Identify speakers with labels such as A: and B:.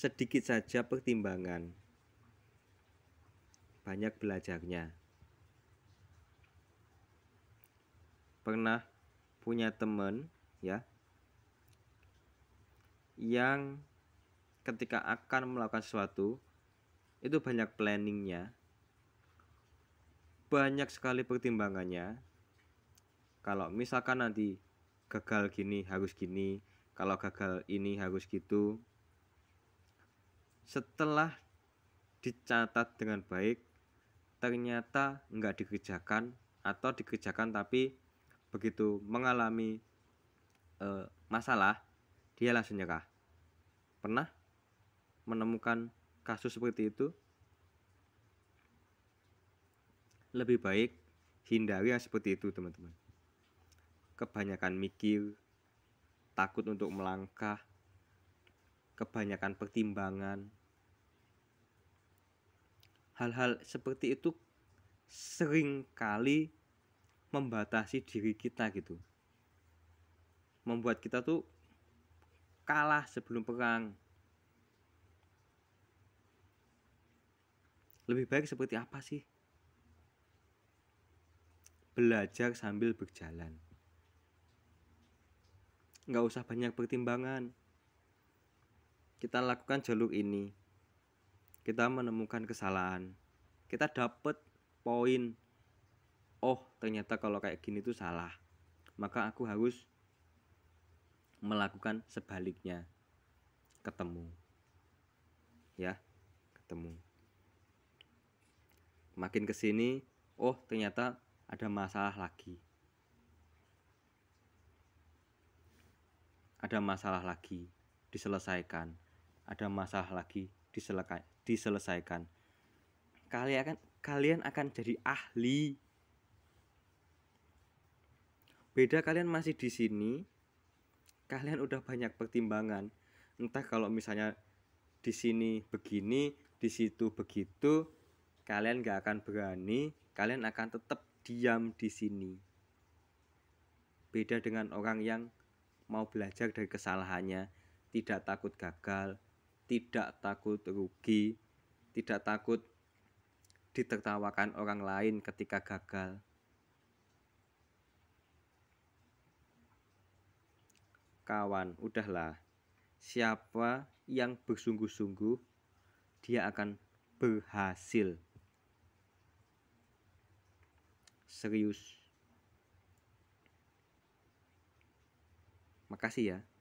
A: sedikit saja pertimbangan. Banyak belajarnya. Pernah punya teman ya yang ketika akan melakukan sesuatu itu banyak planningnya banyak sekali pertimbangannya kalau misalkan nanti gagal gini harus gini kalau gagal ini harus gitu setelah dicatat dengan baik ternyata nggak dikerjakan atau dikerjakan tapi begitu mengalami e, masalah dia langsung nyerah pernah menemukan kasus seperti itu lebih baik hindari yang seperti itu teman-teman kebanyakan mikir takut untuk melangkah kebanyakan pertimbangan hal-hal seperti itu sering kali membatasi diri kita gitu membuat kita tuh kalah sebelum perang lebih baik seperti apa sih belajar sambil berjalan nggak usah banyak pertimbangan kita lakukan jalur ini kita menemukan kesalahan kita dapat poin oh ternyata kalau kayak gini itu salah maka aku harus melakukan sebaliknya ketemu ya ketemu makin kesini oh ternyata ada masalah lagi ada masalah lagi diselesaikan ada masalah lagi diselesaikan. Kalian akan kalian akan jadi ahli. Beda kalian masih di sini, kalian udah banyak pertimbangan. Entah kalau misalnya di sini begini, di situ begitu, kalian gak akan berani, kalian akan tetap diam di sini. Beda dengan orang yang mau belajar dari kesalahannya, tidak takut gagal, tidak takut rugi, tidak takut ditertawakan orang lain ketika gagal. Kawan, udahlah. Siapa yang bersungguh-sungguh, dia akan berhasil. Serius. Makasih ya.